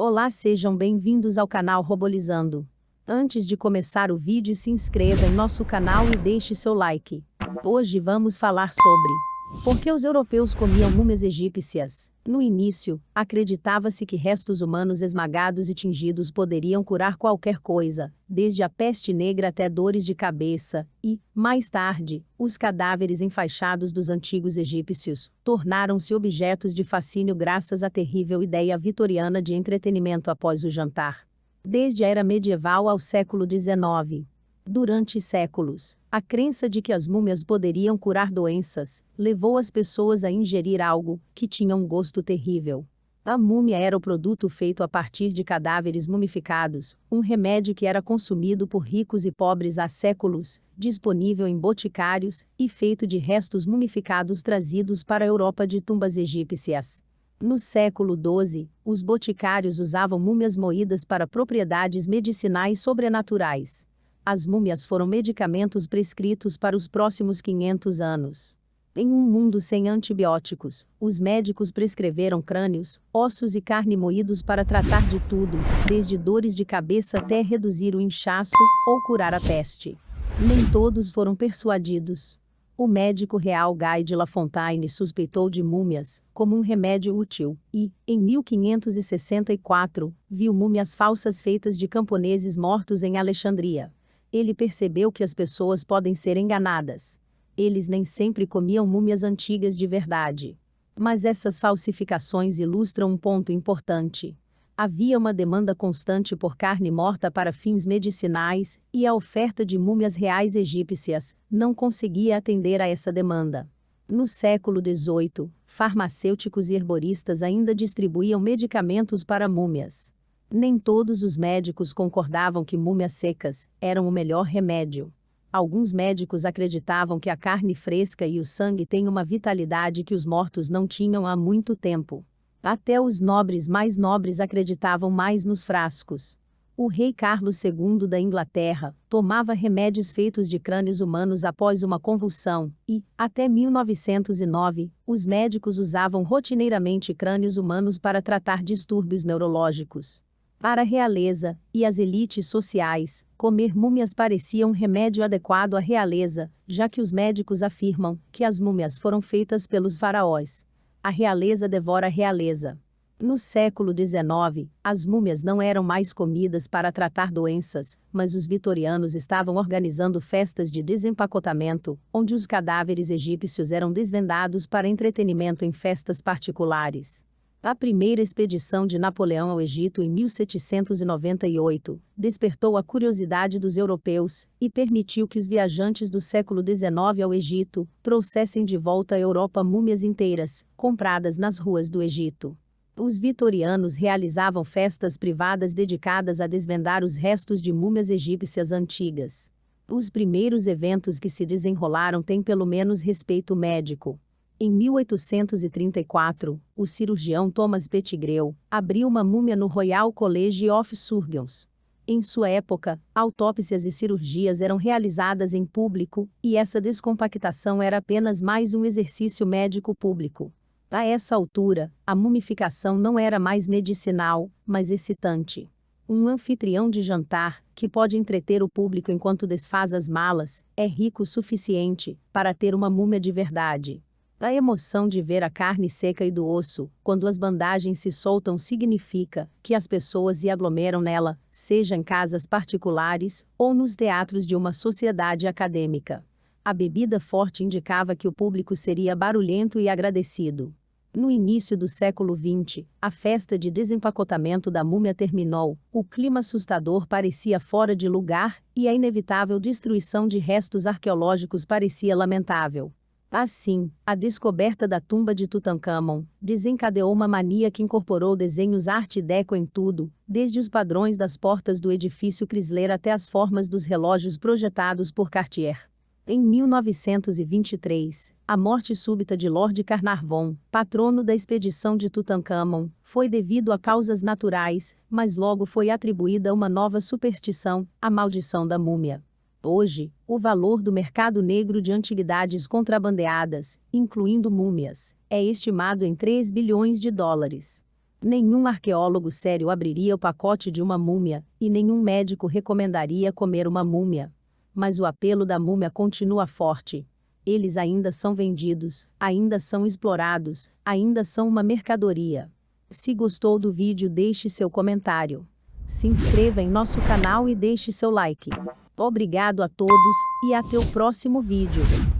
Olá, sejam bem-vindos ao canal Robolizando. Antes de começar o vídeo, se inscreva em nosso canal e deixe seu like. Hoje vamos falar sobre porque os europeus comiam múmias egípcias. No início, acreditava-se que restos humanos esmagados e tingidos poderiam curar qualquer coisa, desde a peste negra até dores de cabeça, e, mais tarde, os cadáveres enfaixados dos antigos egípcios tornaram-se objetos de fascínio graças à terrível ideia vitoriana de entretenimento após o jantar. Desde a era medieval ao século XIX, Durante séculos, a crença de que as múmias poderiam curar doenças levou as pessoas a ingerir algo que tinha um gosto terrível. A múmia era o produto feito a partir de cadáveres mumificados, um remédio que era consumido por ricos e pobres há séculos, disponível em boticários e feito de restos mumificados trazidos para a Europa de tumbas egípcias. No século XII, os boticários usavam múmias moídas para propriedades medicinais sobrenaturais. As múmias foram medicamentos prescritos para os próximos 500 anos. Em um mundo sem antibióticos, os médicos prescreveram crânios, ossos e carne moídos para tratar de tudo, desde dores de cabeça até reduzir o inchaço ou curar a peste. Nem todos foram persuadidos. O médico real Guy de La Fontaine suspeitou de múmias como um remédio útil e, em 1564, viu múmias falsas feitas de camponeses mortos em Alexandria. Ele percebeu que as pessoas podem ser enganadas. Eles nem sempre comiam múmias antigas de verdade. Mas essas falsificações ilustram um ponto importante. Havia uma demanda constante por carne morta para fins medicinais, e a oferta de múmias reais egípcias não conseguia atender a essa demanda. No século XVIII, farmacêuticos e herboristas ainda distribuíam medicamentos para múmias. Nem todos os médicos concordavam que múmias secas eram o melhor remédio. Alguns médicos acreditavam que a carne fresca e o sangue têm uma vitalidade que os mortos não tinham há muito tempo. Até os nobres mais nobres acreditavam mais nos frascos. O rei Carlos II da Inglaterra tomava remédios feitos de crânios humanos após uma convulsão, e, até 1909, os médicos usavam rotineiramente crânios humanos para tratar distúrbios neurológicos. Para a realeza e as elites sociais, comer múmias parecia um remédio adequado à realeza, já que os médicos afirmam que as múmias foram feitas pelos faraós. A realeza devora a realeza. No século XIX, as múmias não eram mais comidas para tratar doenças, mas os vitorianos estavam organizando festas de desempacotamento, onde os cadáveres egípcios eram desvendados para entretenimento em festas particulares. A primeira expedição de Napoleão ao Egito em 1798 despertou a curiosidade dos europeus e permitiu que os viajantes do século XIX ao Egito trouxessem de volta à Europa múmias inteiras, compradas nas ruas do Egito. Os vitorianos realizavam festas privadas dedicadas a desvendar os restos de múmias egípcias antigas. Os primeiros eventos que se desenrolaram têm pelo menos respeito médico em 1834, o cirurgião Thomas Pettigrew abriu uma múmia no Royal College of Surgeons. Em sua época, autópsias e cirurgias eram realizadas em público, e essa descompactação era apenas mais um exercício médico público. A essa altura, a mumificação não era mais medicinal, mas excitante. Um anfitrião de jantar, que pode entreter o público enquanto desfaz as malas, é rico o suficiente para ter uma múmia de verdade. A emoção de ver a carne seca e do osso, quando as bandagens se soltam, significa que as pessoas se aglomeram nela, seja em casas particulares ou nos teatros de uma sociedade acadêmica. A bebida forte indicava que o público seria barulhento e agradecido. No início do século XX, a festa de desempacotamento da múmia terminou, o clima assustador parecia fora de lugar e a inevitável destruição de restos arqueológicos parecia lamentável. Assim, a descoberta da tumba de Tutankhamon desencadeou uma mania que incorporou desenhos arte deco em tudo, desde os padrões das portas do edifício Chrysler até as formas dos relógios projetados por Cartier. Em 1923, a morte súbita de Lord Carnarvon, patrono da expedição de Tutankhamon, foi devido a causas naturais, mas logo foi atribuída uma nova superstição, a maldição da múmia. Hoje, o valor do mercado negro de antiguidades contrabandeadas, incluindo múmias, é estimado em 3 bilhões de dólares. Nenhum arqueólogo sério abriria o pacote de uma múmia, e nenhum médico recomendaria comer uma múmia. Mas o apelo da múmia continua forte. Eles ainda são vendidos, ainda são explorados, ainda são uma mercadoria. Se gostou do vídeo, deixe seu comentário. Se inscreva em nosso canal e deixe seu like. Obrigado a todos e até o próximo vídeo.